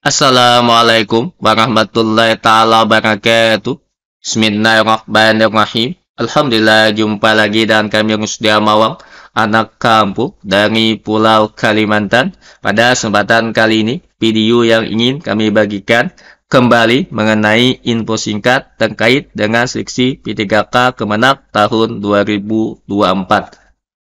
Assalamualaikum warahmatullahi taala wabarakatuh. Bismillahirrahmanirrahim. Alhamdulillah jumpa lagi dan kami sudah Mawang, anak kampung dari Pulau Kalimantan. Pada kesempatan kali ini, video yang ingin kami bagikan kembali mengenai info singkat terkait dengan seleksi P3K Kemenak tahun 2024.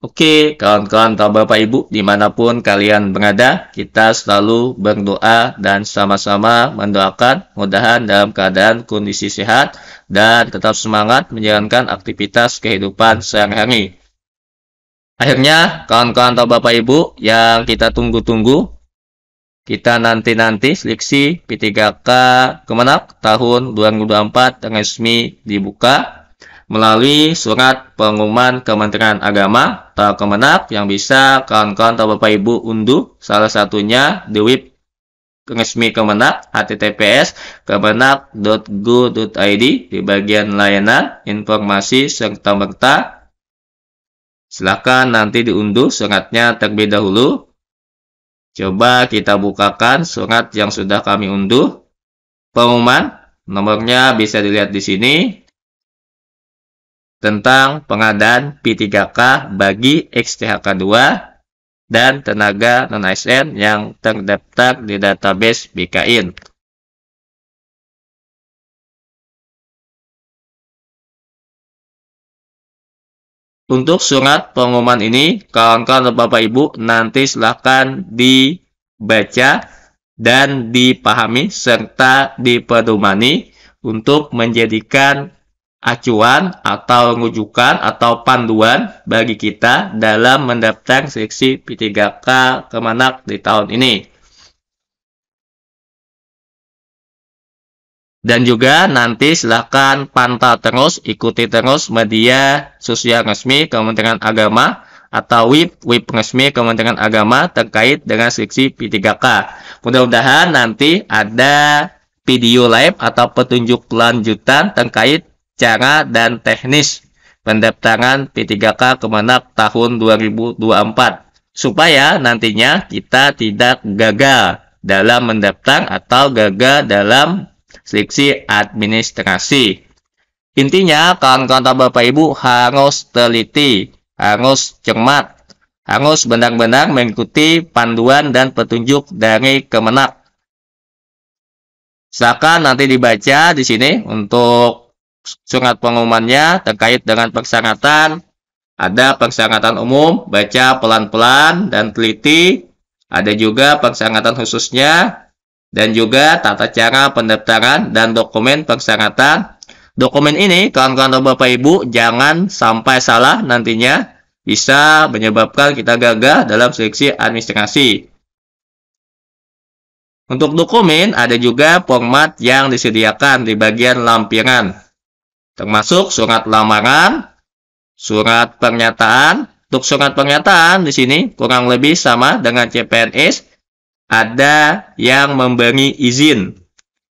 Oke, kawan-kawan atau Bapak Ibu, dimanapun kalian berada, kita selalu berdoa dan sama-sama mendoakan mudahan dalam keadaan kondisi sehat dan tetap semangat menjalankan aktivitas kehidupan sehari-hari. Akhirnya, kawan-kawan atau Bapak Ibu yang kita tunggu-tunggu, kita nanti-nanti seleksi P3K Kemenak tahun 2024 resmi dibuka melalui surat pengumuman Kementerian Agama atau Kemenak yang bisa kawan-kawan atau Bapak Ibu unduh salah satunya di web resmi Kemenak https kemenak.go.id di bagian layanan informasi serta merta silakan nanti diunduh suratnya terlebih dahulu coba kita bukakan surat yang sudah kami unduh pengumuman nomornya bisa dilihat di sini tentang pengadaan P3K bagi XTHK2 dan tenaga non-ASN yang terdaftar di database BKIN. Untuk surat pengumuman ini, kawan-kawan dan Bapak Ibu nanti silahkan dibaca dan dipahami serta diperdomani untuk menjadikan acuan atau rujukan atau panduan bagi kita dalam mendaftar seleksi P3K Kemenak di tahun ini. Dan juga nanti silahkan pantau terus, ikuti terus media sosial resmi Kementerian Agama atau WIP, WIP resmi Kementerian Agama terkait dengan seleksi P3K. Mudah-mudahan nanti ada video live atau petunjuk lanjutan terkait cara dan teknis pendaftaran P3K Kemenak tahun 2024 supaya nantinya kita tidak gagal dalam mendaftar atau gagal dalam seleksi administrasi. Intinya, kawan-kawan Bapak Ibu harus teliti, harus cermat, harus benar-benar mengikuti panduan dan petunjuk dari Kemenak. Silakan nanti dibaca di sini untuk surat pengumumannya terkait dengan persyaratan. Ada persyaratan umum, baca pelan-pelan dan teliti. Ada juga persyaratan khususnya dan juga tata cara pendaftaran dan dokumen persyaratan. Dokumen ini, kawan-kawan dan Bapak Ibu, jangan sampai salah nantinya bisa menyebabkan kita gagal dalam seleksi administrasi. Untuk dokumen, ada juga format yang disediakan di bagian lampiran termasuk surat lamaran, surat pernyataan. Untuk surat pernyataan di sini kurang lebih sama dengan CPNS, ada yang memberi izin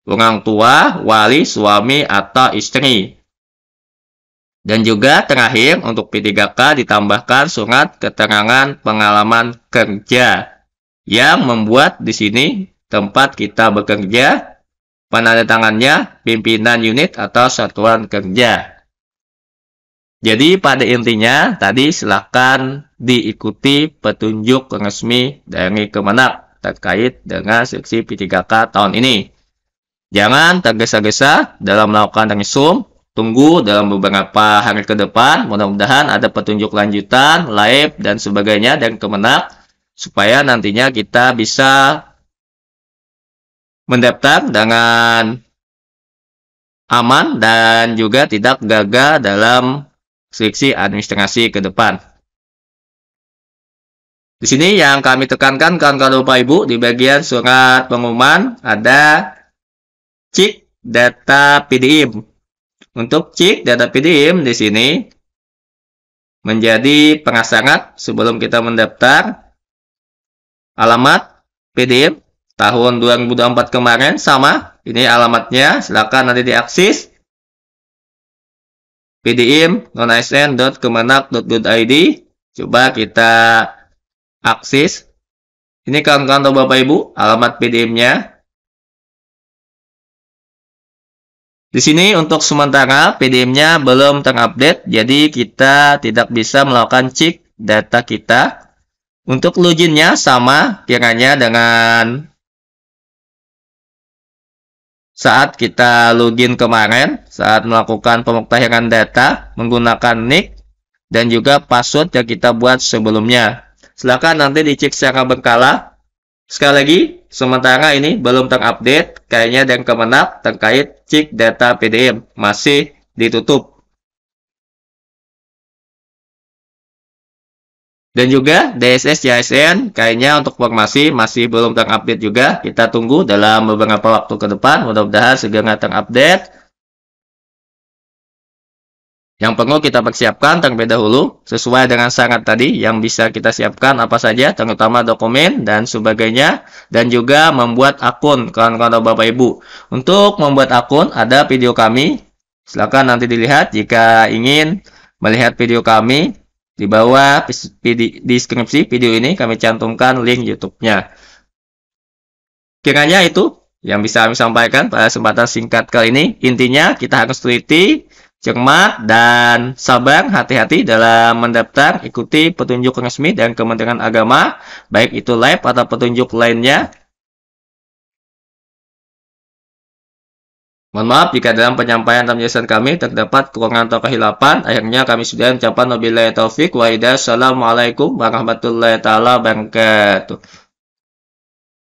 orang tua, wali, suami, atau istri. Dan juga terakhir untuk P3K ditambahkan surat keterangan pengalaman kerja yang membuat di sini tempat kita bekerja penandatangannya pimpinan unit atau satuan kerja. Jadi pada intinya tadi silakan diikuti petunjuk resmi dari Kemenak terkait dengan seksi P3K tahun ini. Jangan tergesa-gesa dalam melakukan resum, tunggu dalam beberapa hari ke depan, mudah-mudahan ada petunjuk lanjutan, live, dan sebagainya dan Kemenak, supaya nantinya kita bisa mendaftar dengan aman dan juga tidak gagal dalam seleksi administrasi ke depan. Di sini yang kami tekankan kawan-kawan Bapak Ibu di bagian surat pengumuman ada cek data PDIM. Untuk cek data PDIM di sini menjadi pengasangan sebelum kita mendaftar alamat PDIM tahun 2024 kemarin sama. Ini alamatnya, silakan nanti diakses pdm nonasn.kemenak.id Coba kita akses. Ini kawan-kawan atau Bapak Ibu, alamat PDM-nya. Di sini untuk sementara PDM-nya belum terupdate, jadi kita tidak bisa melakukan cek data kita. Untuk login-nya sama kiranya dengan saat kita login kemarin, saat melakukan pemuktahiran data menggunakan nick dan juga password yang kita buat sebelumnya. Silahkan nanti dicek secara berkala. Sekali lagi, sementara ini belum terupdate, kayaknya dan kemenap terkait cek data PDM masih ditutup. Dan juga DSS JSN kayaknya untuk formasi masih belum terupdate juga. Kita tunggu dalam beberapa waktu ke depan. Mudah-mudahan segera terupdate. Yang perlu kita persiapkan terlebih dahulu sesuai dengan sangat tadi yang bisa kita siapkan apa saja terutama dokumen dan sebagainya dan juga membuat akun kawan-kawan Bapak Ibu. Untuk membuat akun ada video kami. Silakan nanti dilihat jika ingin melihat video kami di bawah deskripsi video ini kami cantumkan link YouTube-nya. Kiranya itu yang bisa kami sampaikan pada kesempatan singkat kali ini. Intinya kita harus teliti, cermat, dan sabar hati-hati dalam mendaftar, ikuti petunjuk resmi dan Kementerian Agama, baik itu live atau petunjuk lainnya. Mohon maaf jika dalam penyampaian dan penjelasan kami terdapat kekurangan atau kehilapan. Akhirnya kami sudah mencapai nabi taufik waidah. hidayah. Assalamualaikum warahmatullahi wabarakatuh.